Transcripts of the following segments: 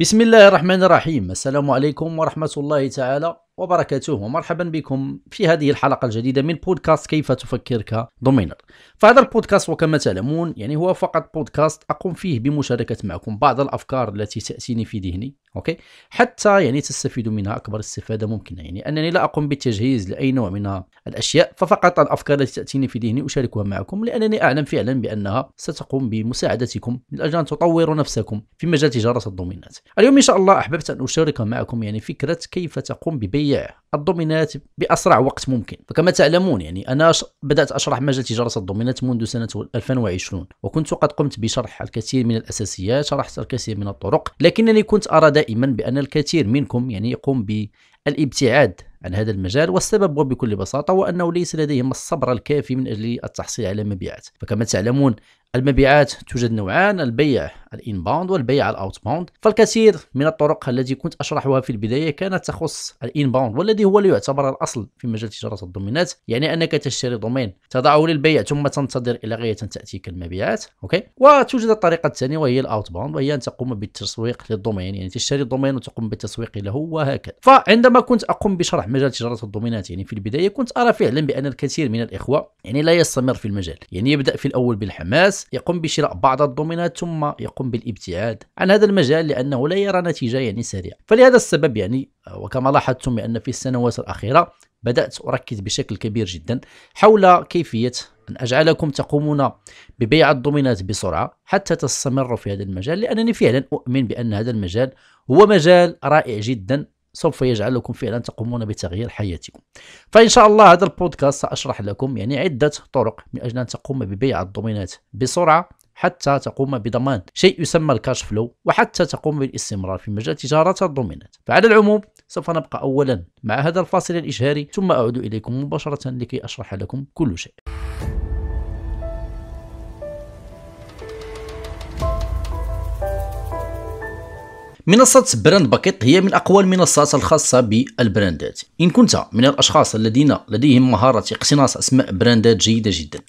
بسم الله الرحمن الرحيم السلام عليكم ورحمة الله تعالى وبركاته ومرحبا بكم في هذه الحلقة الجديدة من بودكاست كيف تفكر كدومينر فهذا البودكاست وكما تعلمون يعني هو فقط بودكاست أقوم فيه بمشاركة معكم بعض الأفكار التي تأتيني في ذهني أوكي حتى يعني تستفيدوا منها أكبر استفادة ممكنة يعني أنني لا أقوم بالتجهيز لأي نوع من الأشياء ففقط الأفكار التي تأتيني في ذهني أشاركها معكم لأنني أعلم فعلا بأنها ستقوم بمساعدتكم من أجل أن تطوروا نفسكم في مجال تجارة الدومينات اليوم إن شاء الله أحببت أن أشارك معكم يعني فكرة كيف تقوم ببيع تبيع الدومينات باسرع وقت ممكن فكما تعلمون يعني انا بدات اشرح مجال تجاره الدومينات منذ سنه 2020 وكنت قد قمت بشرح الكثير من الاساسيات شرحت الكثير من الطرق لكنني كنت ارى دائما بان الكثير منكم يعني يقوم بالابتعاد عن هذا المجال والسبب وبكل بساطة هو أنه ليس لديهم الصبر الكافي من أجل التحصيل على مبيعات فكما تعلمون المبيعات توجد نوعان البيع الانباوند والبيع الاوتباوند فالكثير من الطرق التي كنت اشرحها في البدايه كانت تخص الانباوند والذي هو اللي يعتبر الاصل في مجال تجاره الدومينات يعني انك تشتري دومين تضعه للبيع ثم تنتظر الى غايه تاتيك المبيعات اوكي وتوجد الطريقه الثانيه وهي الاوتباوند وهي ان تقوم بالتسويق للدومين يعني تشتري الدومين وتقوم بالتسويق له وهكذا فعندما كنت اقوم بشرح مجال تجاره الدومينات يعني في البدايه كنت ارى فعلا بان الكثير من الاخوه يعني لا يستمر في المجال يعني يبدا في الاول بالحماس الناس يقوم بشراء بعض الدومينات ثم يقوم بالابتعاد عن هذا المجال لأنه لا يرى نتيجة يعني سريعة فلهذا السبب يعني وكما لاحظتم بان في السنوات الأخيرة بدأت أركز بشكل كبير جدا حول كيفية أن أجعلكم تقومون ببيع الدومينات بسرعة حتى تستمروا في هذا المجال لأنني فعلا أؤمن بأن هذا المجال هو مجال رائع جدا سوف يجعلكم فعلا تقومون بتغيير حياتكم فإن شاء الله هذا البودكاست سأشرح لكم يعني عدة طرق من أجل أن تقوم ببيع الدومينات بسرعة حتى تقوم بضمان شيء يسمى الكاش فلو وحتى تقوم بالاستمرار في مجال تجارة الدومينات فعلى العموم سوف نبقى أولا مع هذا الفاصل الإشهاري ثم أعود إليكم مباشرة لكي أشرح لكم كل شيء منصة براند باكيت هي من أقوى المنصات الخاصة بالبراندات إن كنت من الأشخاص الذين لديهم مهارة اقتناص أسماء براندات جيدة جدا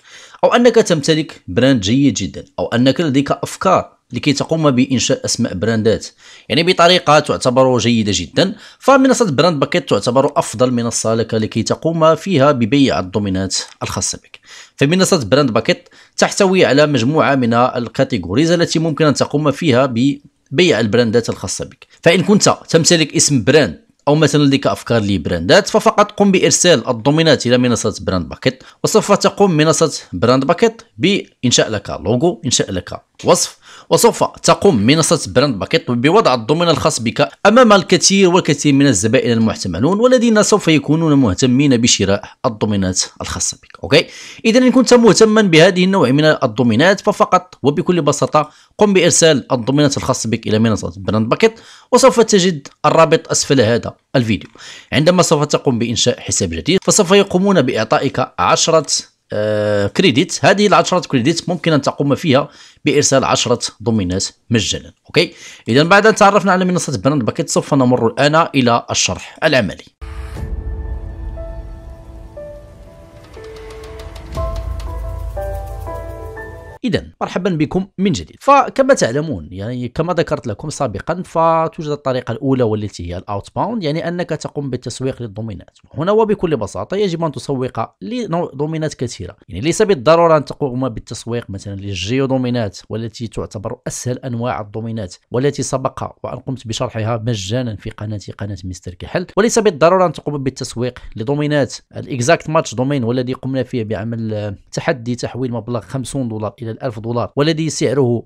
أو أنك تمتلك براند جيد جدا أو أنك لديك أفكار لكي تقوم بإنشاء أسماء براندات يعني بطريقة تعتبر جيدة جدا فمنصة براند باكيت تعتبر أفضل منصة لك لكي تقوم فيها ببيع الدومينات الخاصة بك فمنصة براند باكيت تحتوي على مجموعة من الكاتيجوريز التي ممكن أن تقوم فيها ب بيع البراندات الخاصه بك فان كنت تمتلك اسم براند او مثلا لديك افكار لبراندات ففقط قم بارسال الدومينات الى منصه براند باكيت وسوف تقوم منصه براند باكيت بانشاء لك لوجو انشاء لك وصف وسوف تقوم منصة براند باكيت بوضع الضمان الخاص بك أمام الكثير والكثير من الزبائن المحتملون والذين سوف يكونون مهتمين بشراء الضمانات الخاصة بك أوكي إذا إن كنت مهتما بهذه النوع من الضمانات ففقط وبكل بساطة قم بإرسال الضمانات الخاصه بك إلى منصة براند باكيت وسوف تجد الرابط أسفل هذا الفيديو عندما سوف تقوم بإنشاء حساب جديد فسوف يقومون بإعطائك عشرة آه، كريديت هذه العشرة كريديت ممكن أن تقوم فيها بإرسال عشرة دومينات مجانا أوكي إذا بعد أن تعرفنا على منصة بنان باكيت سوف نمر الآن إلى الشرح العملي اذا مرحبا بكم من جديد فكما تعلمون يعني كما ذكرت لكم سابقا فتوجد الطريقه الاولى والتي هي الاوت باوند يعني انك تقوم بالتسويق للدومينات هنا وبكل بساطه يجب ان تسوق لدومينات كثيره يعني ليس بالضروره ان تقوم بالتسويق مثلا للجيو دومينات والتي تعتبر اسهل انواع الدومينات والتي سبق وان قمت بشرحها مجانا في قناتي قناه مستر كحل وليس بالضروره ان تقوم بالتسويق لدومينات الاكزاكت ماتش دومين والذي قمنا فيه بعمل تحدي تحويل مبلغ 50 دولار الى الألف 1000 دولار والذي سعره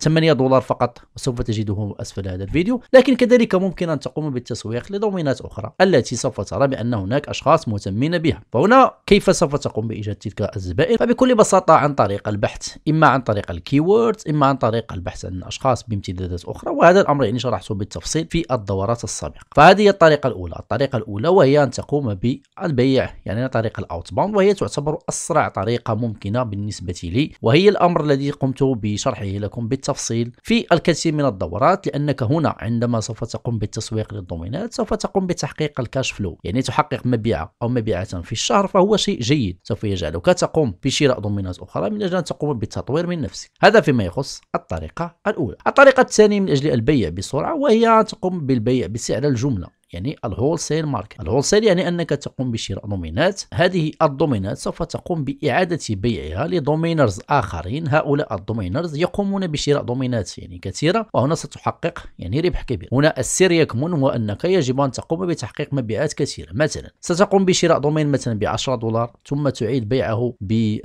8 آه، دولار فقط وسوف تجده أسفل هذا الفيديو لكن كذلك ممكن أن تقوم بالتسويق لضمينات أخرى التي سوف ترى بأن هناك أشخاص مهتمين بها فهنا كيف سوف تقوم بإيجاد تلك الزبائن فبكل بساطة عن طريق البحث إما عن طريق الكيوردز إما عن طريق البحث عن أشخاص بامتدادات أخرى وهذا الأمر يعني شرحته بالتفصيل في الدورات السابقة فهذه هي الطريقة الأولى الطريقة الأولى وهي أن تقوم بالبيع يعني طريق الأوت وهي تعتبر أسرع طريقة ممكنة بالنسبة لي وهي الأمر الذي قمت بشرحه لكم بالتفصيل في الكثير من الدورات لأنك هنا عندما سوف تقوم بالتسويق للدومينات سوف تقوم بتحقيق الكاش فلو يعني تحقق مبيعة أو مبيعة في الشهر فهو شيء جيد سوف يجعلك تقوم بشراء دومينات أخرى من أجل أن تقوم بالتطوير من نفسك هذا فيما يخص الطريقة الأولى الطريقة الثانية من أجل البيع بسرعة وهي تقوم بالبيع بسعر الجملة يعني الهول سيل ماركت الهول سيل يعني انك تقوم بشراء دومينات هذه الدومينات سوف تقوم باعاده بيعها لدومينرز اخرين هؤلاء الدومينرز يقومون بشراء دومينات يعني كثيره وهنا ستحقق يعني ربح كبير هنا السر يكمن هو انك يجب ان تقوم بتحقيق مبيعات كثيره مثلا ستقوم بشراء دومين مثلا ب 10 دولار ثم تعيد بيعه ب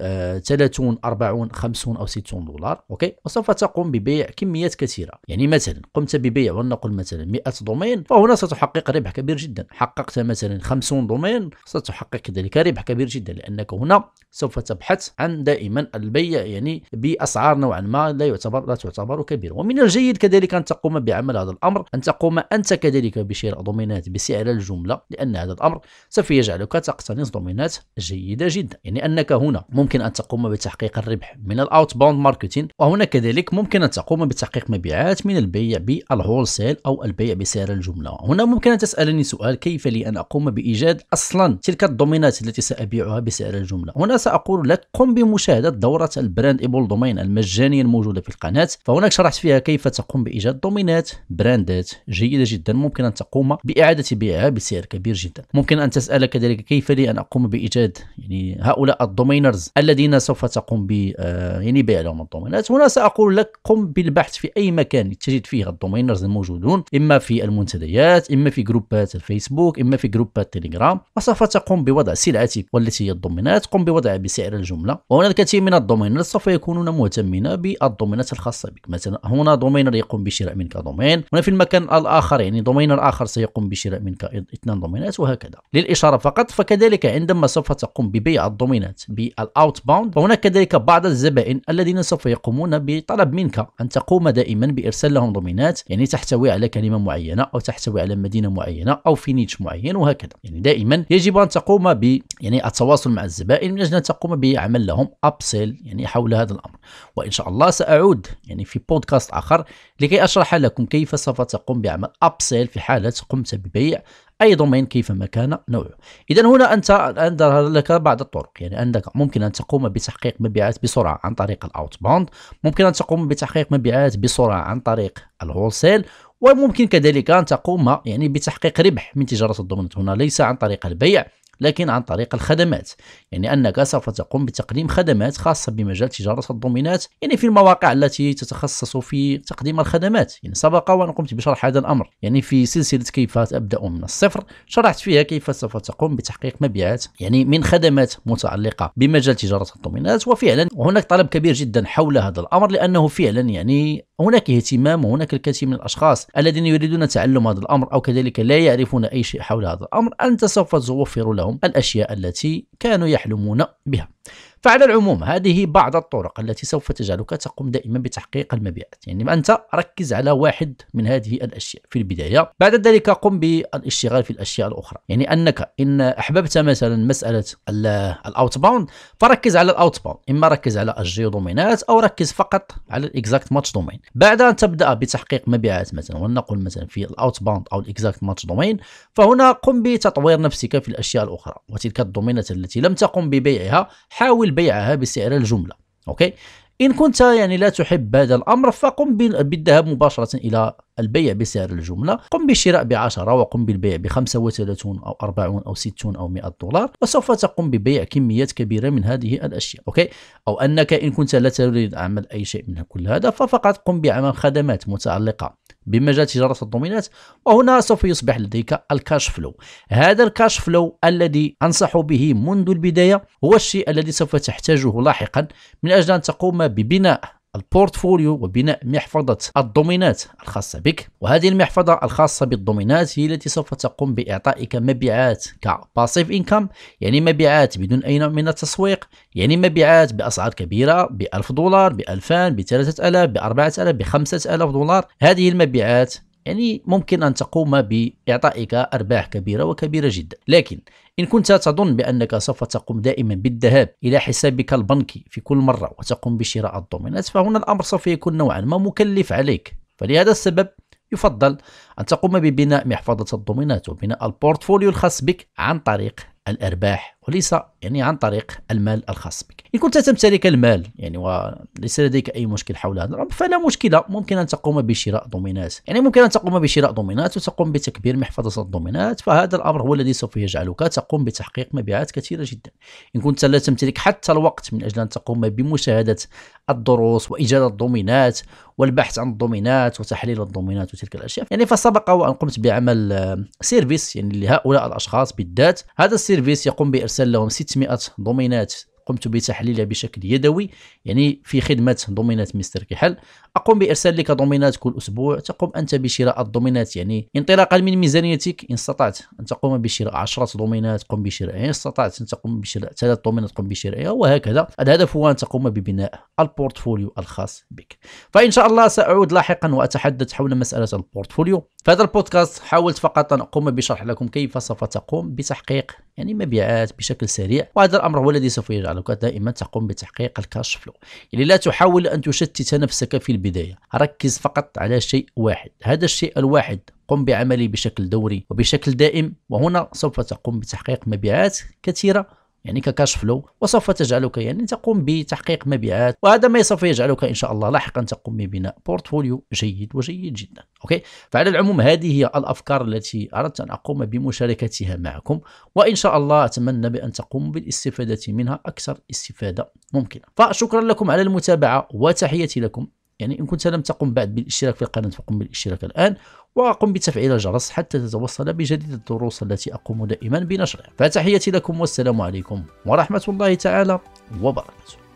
30 40 50 او 60 دولار اوكي وسوف تقوم ببيع كميات كثيره يعني مثلا قمت ببيع ولنقل مثلا 100 دومين فهنا ستحقق ربح كبير جدا حققت مثلا 50 دومين ستحقق كذلك ربح كبير جدا لأنك هنا سوف تبحث عن دائما البيع يعني بأسعار نوعا ما لا يعتبر لا تعتبر كبيرة ومن الجيد كذلك أن تقوم بعمل هذا الأمر أن تقوم أنت كذلك بشراء دومينات بسعر الجملة لأن هذا الأمر سوف يجعلك تقتنص دومينات جيدة جدا يعني أنك هنا ممكن أن تقوم بتحقيق الربح من الأوت باوند ماركتين وهنا كذلك ممكن أن تقوم بتحقيق مبيعات من البيع بالهول سيل أو البيع بسعر الجملة هنا ممكن تسألني سؤال كيف لي أن أقوم بإيجاد أصلا تلك الدومينات التي سأبيعها بسعر الجملة هنا سأقول لك قم بمشاهدة دورة البراند إيبول دومين المجانية الموجودة في القناة فهناك شرحت فيها كيف تقوم بإيجاد دومينات براندات جيدة جدا ممكن أن تقوم بإعادة بيعها بسعر كبير جدا ممكن أن تسأل كذلك كيف لي أن أقوم بإيجاد يعني هؤلاء الدومينرز الذين سوف تقوم ب آه، يعني بيع لهم الدومينات هنا سأقول لك قم بالبحث في أي مكان تجد فيه الدومينرز الموجودون إما في المنتديات إما في جروبات الفيسبوك اما في جروبات تيليجرام وسوف تقوم بوضع سلعتك والتي هي الدومينات قم بوضعها بسعر الجمله وهناك الكثير من الدومينات سوف يكونون مهتمين بالدومينات الخاصه بك مثلا هنا دومينر يقوم بشراء منك دومين هنا في المكان الاخر يعني دومينر اخر سيقوم بشراء منك اثنان دومينات وهكذا للاشاره فقط فكذلك عندما سوف تقوم ببيع الدومينات بالاوت باوند فهناك كذلك بعض الزبائن الذين سوف يقومون بطلب منك ان تقوم دائما بارسال لهم دومينات يعني تحتوي على كلمه معينه او تحتوي على مدينه معينه او في نيتش معين وهكذا يعني دائما يجب ان تقوم ب يعني التواصل مع الزبائن من اجل ان تقوم بعمل لهم ابسيل يعني حول هذا الامر وان شاء الله ساعود يعني في بودكاست اخر لكي اشرح لكم كيف سوف تقوم بعمل ابسيل في حاله قمت ببيع اي دومين كيفما كان نوعه اذا هنا انت الان ظهر لك بعض الطرق يعني عندك ممكن ان تقوم بتحقيق مبيعات بسرعه عن طريق الاوت باوند ممكن ان تقوم بتحقيق مبيعات بسرعه عن طريق الهول سيل وممكن كذلك أن تقوم يعني بتحقيق ربح من تجارة الضمانات هنا ليس عن طريق البيع لكن عن طريق الخدمات يعني أنك سوف تقوم بتقديم خدمات خاصة بمجال تجارة الضمانات يعني في المواقع التي تتخصص في تقديم الخدمات يعني سبق وأن قمت بشرح هذا الأمر يعني في سلسلة كيف أبدأ من الصفر شرحت فيها كيف سوف تقوم بتحقيق مبيعات يعني من خدمات متعلقة بمجال تجارة الضمانات وفعلا هناك طلب كبير جدا حول هذا الأمر لأنه فعلا يعني هناك اهتمام وهناك الكثير من الأشخاص الذين يريدون تعلم هذا الأمر أو كذلك لا يعرفون أي شيء حول هذا الأمر أنت سوف توفر لهم الأشياء التي كانوا يحلمون بها فعلى العموم هذه بعض الطرق التي سوف تجعلك تقوم دائما بتحقيق المبيعات يعني أنت ركز على واحد من هذه الأشياء في البداية بعد ذلك قم بالاشتغال في الأشياء الأخرى يعني أنك إن أحببت مثلا مسألة الأوت باوند فركز على الأوت باوند إما ركز على الجيو دومينات أو ركز فقط على الإكزاكت ماتش دومين بعد أن تبدأ بتحقيق مبيعات مثلا ولنقل مثلا في الأوت باوند أو الإكزاكت ماتش دومين فهنا قم بتطوير نفسك في الأشياء الأخرى وتلك الدومينات التي لم تقم ببيعها حاول حاول بيعها بسعر الجمله اوكي ان كنت يعني لا تحب هذا الامر فقم بالذهاب مباشره الى البيع بسعر الجمله قم بالشراء ب 10 وقم بالبيع ب 35 او 40 او 60 او 100 دولار وسوف تقوم ببيع كميات كبيره من هذه الاشياء اوكي او انك ان كنت لا تريد عمل اي شيء من كل هذا ففقط قم بعمل خدمات متعلقه بمجال تجارة الضمينات وهنا سوف يصبح لديك الكاش فلو هذا الكاش فلو الذي أنصح به منذ البداية هو الشيء الذي سوف تحتاجه لاحقا من أجل أن تقوم ببناء البورتفوليو وبناء محفظة الدومينات الخاصة بك وهذه المحفظة الخاصة بالدومينات هي التي سوف تقوم بإعطائك مبيعات كباسيف إنكم يعني مبيعات بدون أي نوع من التسويق يعني مبيعات بأسعار كبيرة ب 1000 دولار ب 2000 ب 3000 ب 4000 ب 5000 دولار هذه المبيعات يعني ممكن أن تقوم بإعطائك أرباح كبيرة وكبيرة جدا لكن إن كنت تظن بأنك سوف تقوم دائما بالذهاب إلى حسابك البنكي في كل مرة وتقوم بشراء الدومينات فهنا الأمر سوف يكون نوعا ما مكلف عليك فلهذا السبب يفضل أن تقوم ببناء محفظة الدومينات وبناء البورتفوليو الخاص بك عن طريق الأرباح وليس يعني عن طريق المال الخاص بك إن كنت تمتلك المال يعني وليس لديك أي مشكل حول هذا الأمر فلا مشكلة ممكن أن تقوم بشراء دومينات يعني ممكن أن تقوم بشراء دومينات وتقوم بتكبير محفظة الدومينات فهذا الأمر هو الذي سوف يجعلك تقوم بتحقيق مبيعات كثيرة جدا إن كنت لا تمتلك حتى الوقت من أجل أن تقوم بمشاهدة الدروس وإيجاد الدومينات والبحث عن الدومينات وتحليل الدومينات وتلك الأشياء يعني فسبق وأن قمت بعمل آه، سيرفيس يعني لهؤلاء الأشخاص بالذات هذا السيرفيس يقوم بإرسال حتى لهم 600 دومينات قمت بتحليلها بشكل يدوي يعني في خدمة دومينات مستر كحل أقوم بإرسال لك دومينات كل أسبوع تقوم أنت بشراء الدومينات يعني انطلاقا من ميزانيتك إن استطعت أن تقوم بشراء 10 دومينات قم بشرائها إيه، إن استطعت أن تقوم بشراء ثلاث دومينات قم بشرائها إيه، وهكذا الهدف هو أن تقوم ببناء البورتفوليو الخاص بك فإن شاء الله سأعود لاحقا وأتحدث حول مسألة البورتفوليو في هذا البودكاست حاولت فقط أن أقوم بشرح لكم كيف سوف تقوم بتحقيق يعني مبيعات بشكل سريع وهذا الأمر هو الذي سوف يجعل البرمجه دائما تقوم بتحقيق الكاش فلو يعني لا تحاول ان تشتت نفسك في البدايه ركز فقط على شيء واحد هذا الشيء الواحد قم بعمله بشكل دوري وبشكل دائم وهنا سوف تقوم بتحقيق مبيعات كثيره يعني ككاش فلو وسوف تجعلك يعني تقوم بتحقيق مبيعات وهذا ما سوف يجعلك ان شاء الله لاحقا تقوم ببناء بورتفوليو جيد وجيد جدا اوكي فعلى العموم هذه هي الافكار التي اردت ان اقوم بمشاركتها معكم وان شاء الله اتمنى بان تقوموا بالاستفاده منها اكثر استفاده ممكنه فشكرا لكم على المتابعه وتحياتي لكم يعني إن كنت لم تقم بعد بالاشتراك في القناة فقم بالاشتراك الآن وقم بتفعيل الجرس حتى تتوصل بجديد الدروس التي أقوم دائما بنشرها فتحياتي لكم والسلام عليكم ورحمة الله تعالى وبركاته